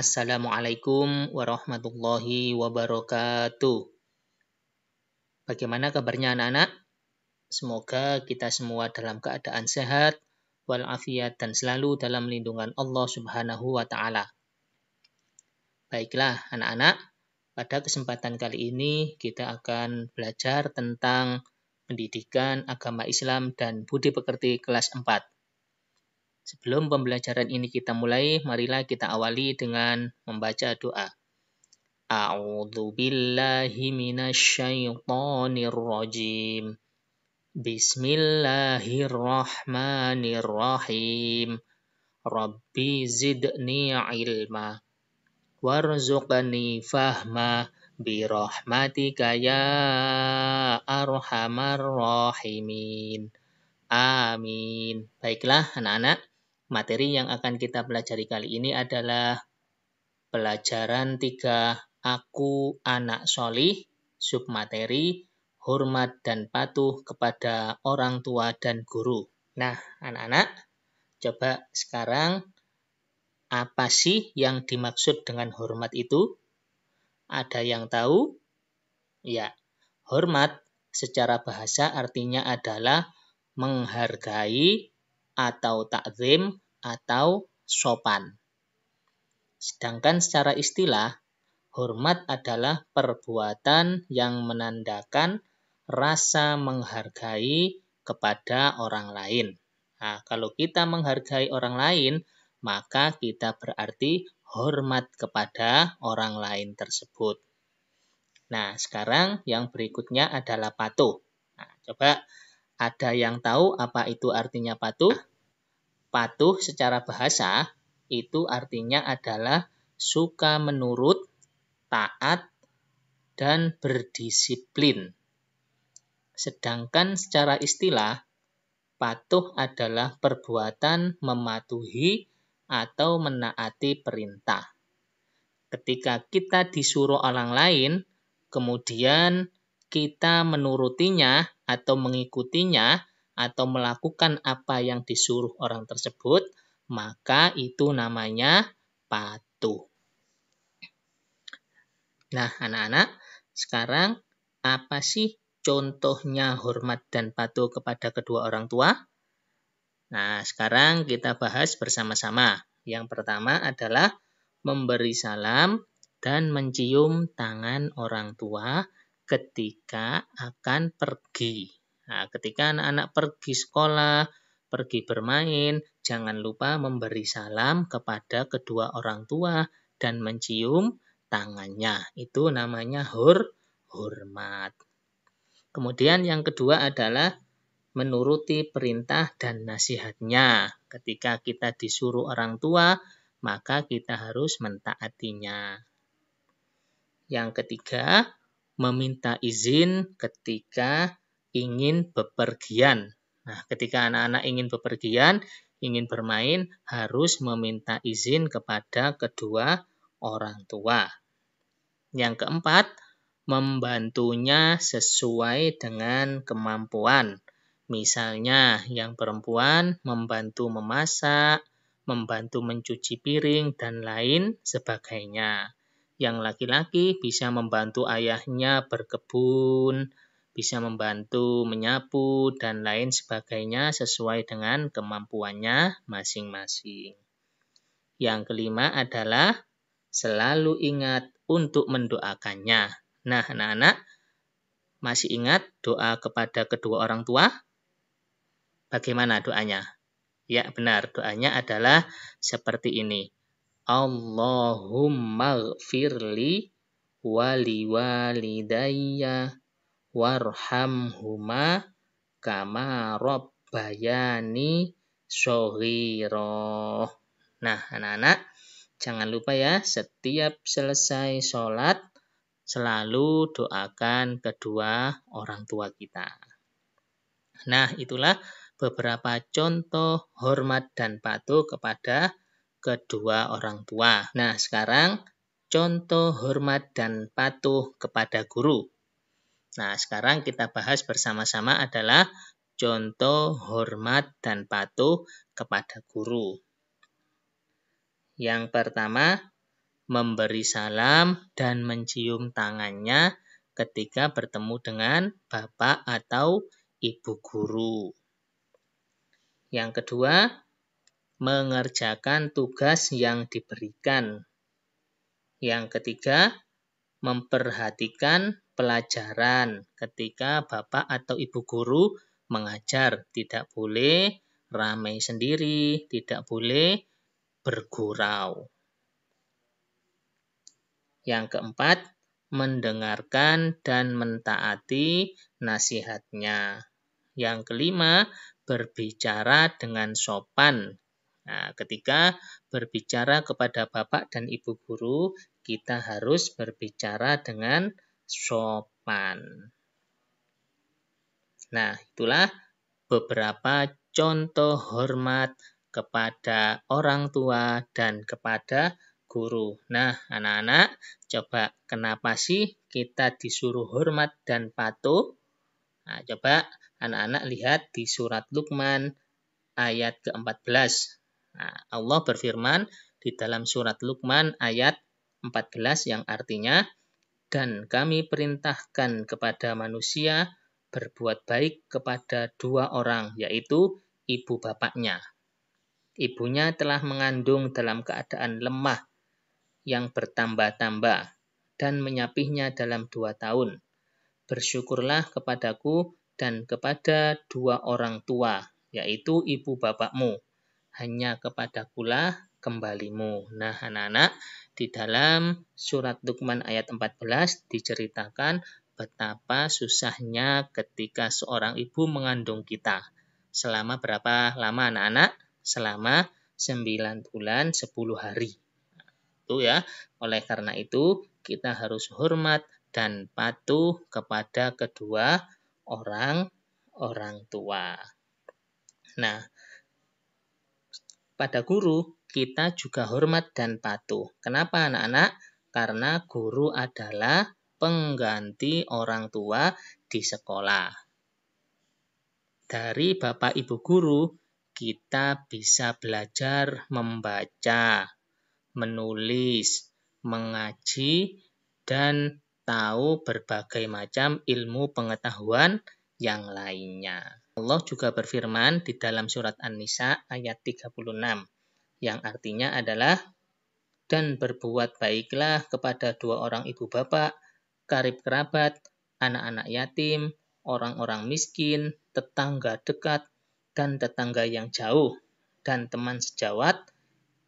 Assalamualaikum warahmatullahi wabarakatuh. Bagaimana kabarnya anak-anak? Semoga kita semua dalam keadaan sehat, walafiat dan selalu dalam lindungan Allah Subhanahu wa taala. Baiklah anak-anak, pada kesempatan kali ini kita akan belajar tentang pendidikan agama Islam dan budi pekerti kelas 4. Sebelum pembelajaran ini kita mulai, marilah kita awali dengan membaca doa. A'udzu billahi minasyaitonir rajim. Bismillahirrahmanirrahim. Rabbi zidni ilma warzuqni fahma bi rahmatika ya arhamar rahimin. Amin. Baiklah anak-anak, materi yang akan kita pelajari kali ini adalah pelajaran 3 Aku Anak Solih, submateri Hormat dan Patuh kepada Orang Tua dan Guru. Nah, anak-anak, coba sekarang apa sih yang dimaksud dengan hormat itu? Ada yang tahu? Ya, hormat secara bahasa artinya adalah menghargai atau takzim atau sopan. Sedangkan secara istilah, hormat adalah perbuatan yang menandakan rasa menghargai kepada orang lain. Nah, kalau kita menghargai orang lain, maka kita berarti hormat kepada orang lain tersebut. Nah, sekarang yang berikutnya adalah patuh. Nah, coba ada yang tahu apa itu artinya patuh? Patuh secara bahasa itu artinya adalah suka menurut, taat, dan berdisiplin. Sedangkan secara istilah, patuh adalah perbuatan mematuhi atau menaati perintah. Ketika kita disuruh orang lain, kemudian kita menurutinya atau mengikutinya, atau melakukan apa yang disuruh orang tersebut, maka itu namanya patuh. Nah, anak-anak, sekarang apa sih contohnya hormat dan patuh kepada kedua orang tua? Nah, sekarang kita bahas bersama-sama. Yang pertama adalah memberi salam dan mencium tangan orang tua ketika akan pergi. Nah, ketika anak-anak pergi sekolah, pergi bermain, jangan lupa memberi salam kepada kedua orang tua dan mencium tangannya. Itu namanya hur hormat. Kemudian yang kedua adalah menuruti perintah dan nasihatnya. Ketika kita disuruh orang tua, maka kita harus mentaatinya. Yang ketiga, meminta izin ketika ingin bepergian. Nah, ketika anak-anak ingin bepergian, ingin bermain, harus meminta izin kepada kedua orang tua. Yang keempat, membantunya sesuai dengan kemampuan. Misalnya, yang perempuan membantu memasak, membantu mencuci piring, dan lain sebagainya. Yang laki-laki bisa membantu ayahnya berkebun, bisa membantu menyapu, dan lain sebagainya sesuai dengan kemampuannya masing-masing. Yang kelima adalah selalu ingat untuk mendoakannya. Nah, anak-anak, masih ingat doa kepada kedua orang tua? Bagaimana doanya? Ya, benar. Doanya adalah seperti ini. Allahumma gfirli wali walidayah warhamhuma kama rabbayani shoghiro. Nah, anak-anak, jangan lupa ya, setiap selesai sholat, selalu doakan kedua orang tua kita. Nah, itulah beberapa contoh hormat dan patuh kepada kedua orang tua. Nah, sekarang contoh hormat dan patuh kepada guru. Nah, sekarang kita bahas bersama-sama adalah contoh hormat dan patuh kepada guru. Yang pertama, memberi salam dan mencium tangannya ketika bertemu dengan bapak atau ibu guru. Yang kedua, mengerjakan tugas yang diberikan. Yang ketiga, memperhatikan pelajaran ketika bapak atau ibu guru mengajar. Tidak boleh ramai sendiri, tidak boleh bergurau. Yang keempat, mendengarkan dan mentaati nasihatnya. Yang kelima, berbicara dengan sopan. Nah, ketika berbicara kepada bapak dan ibu guru, kita harus berbicara dengan sopan. Nah, itulah beberapa contoh hormat kepada orang tua dan kepada guru. Nah, anak-anak, coba kenapa sih kita disuruh hormat dan patuh? Nah, coba anak-anak lihat di surat Luqman ayat ke-14. Nah, Allah berfirman di dalam surat Luqman ayat 14 yang artinya dan kami perintahkan kepada manusia berbuat baik kepada dua orang, yaitu ibu bapaknya. Ibunya telah mengandung dalam keadaan lemah yang bertambah-tambah dan menyapihnya dalam dua tahun. Bersyukurlah kepadaku dan kepada dua orang tua, yaitu ibu bapakmu. Hanya kepadakulah kembalimu. Nah, anak-anak, di dalam surat Luqman ayat 14 diceritakan betapa susahnya ketika seorang ibu mengandung kita. Selama berapa lama anak-anak? Selama 9 bulan 10 hari. Itu ya. Oleh karena itu, kita harus hormat dan patuh kepada kedua orang orang tua. Nah, pada guru kita juga hormat dan patuh. Kenapa anak-anak? Karena guru adalah pengganti orang tua di sekolah. Dari Bapak Ibu guru, kita bisa belajar membaca, menulis, mengaji, dan tahu berbagai macam ilmu pengetahuan yang lainnya. Allah juga berfirman di dalam surat An-Nisa ayat 36 yang artinya adalah dan berbuat baiklah kepada dua orang ibu bapak, karib kerabat, anak-anak yatim, orang-orang miskin, tetangga dekat, dan tetangga yang jauh, dan teman sejawat,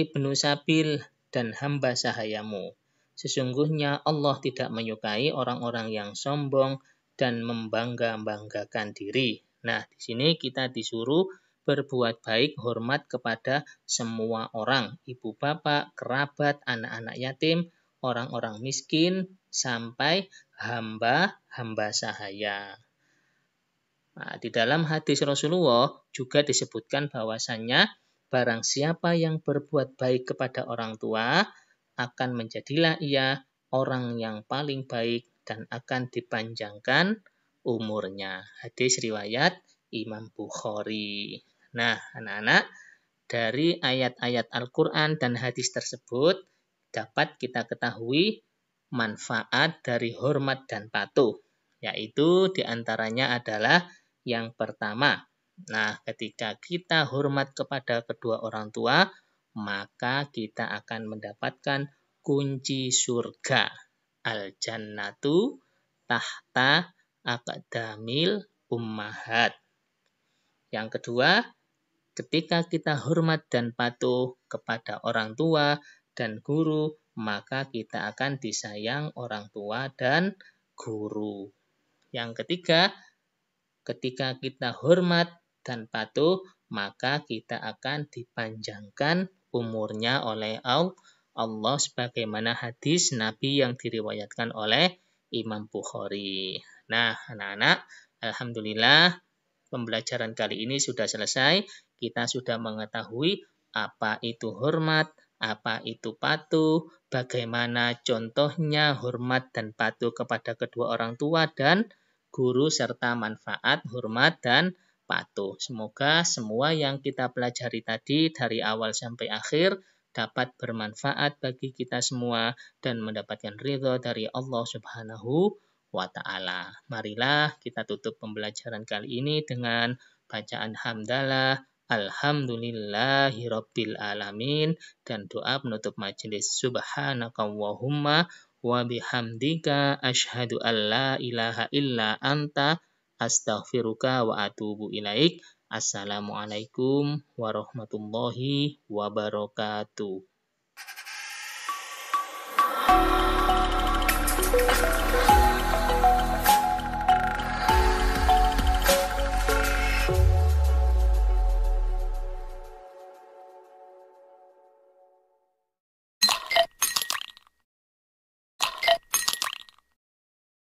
ibnu sabil, dan hamba sahayamu. Sesungguhnya Allah tidak menyukai orang-orang yang sombong dan membangga-banggakan diri. Nah, di sini kita disuruh berbuat baik hormat kepada semua orang, ibu bapak, kerabat, anak-anak yatim, orang-orang miskin, sampai hamba-hamba sahaya. Nah, di dalam hadis Rasulullah juga disebutkan bahwasannya barang siapa yang berbuat baik kepada orang tua, akan menjadilah ia orang yang paling baik dan akan dipanjangkan umurnya. Hadis riwayat Imam Bukhari. Nah, anak-anak, dari ayat-ayat Al-Quran dan hadis tersebut dapat kita ketahui manfaat dari hormat dan patuh, yaitu diantaranya adalah yang pertama. Nah, ketika kita hormat kepada kedua orang tua, maka kita akan mendapatkan kunci surga. Al-jannatu tahta akadamil ummahat. Yang kedua, Ketika kita hormat dan patuh kepada orang tua dan guru, maka kita akan disayang orang tua dan guru. Yang ketiga, ketika kita hormat dan patuh, maka kita akan dipanjangkan umurnya oleh Allah sebagaimana hadis Nabi yang diriwayatkan oleh Imam Bukhari. Nah, anak-anak, alhamdulillah pembelajaran kali ini sudah selesai kita sudah mengetahui apa itu hormat, apa itu patuh, bagaimana contohnya hormat dan patuh kepada kedua orang tua dan guru serta manfaat hormat dan patuh. Semoga semua yang kita pelajari tadi dari awal sampai akhir dapat bermanfaat bagi kita semua dan mendapatkan ridho dari Allah Subhanahu wa taala. Marilah kita tutup pembelajaran kali ini dengan bacaan hamdalah Alhamdulillahi Rabbil Alamin dan doa penutup majelis Subhanakallahumma wa bihamdika ashadu an ilaha illa anta astaghfiruka wa atubu ilaik. Assalamualaikum warahmatullahi wabarakatuh.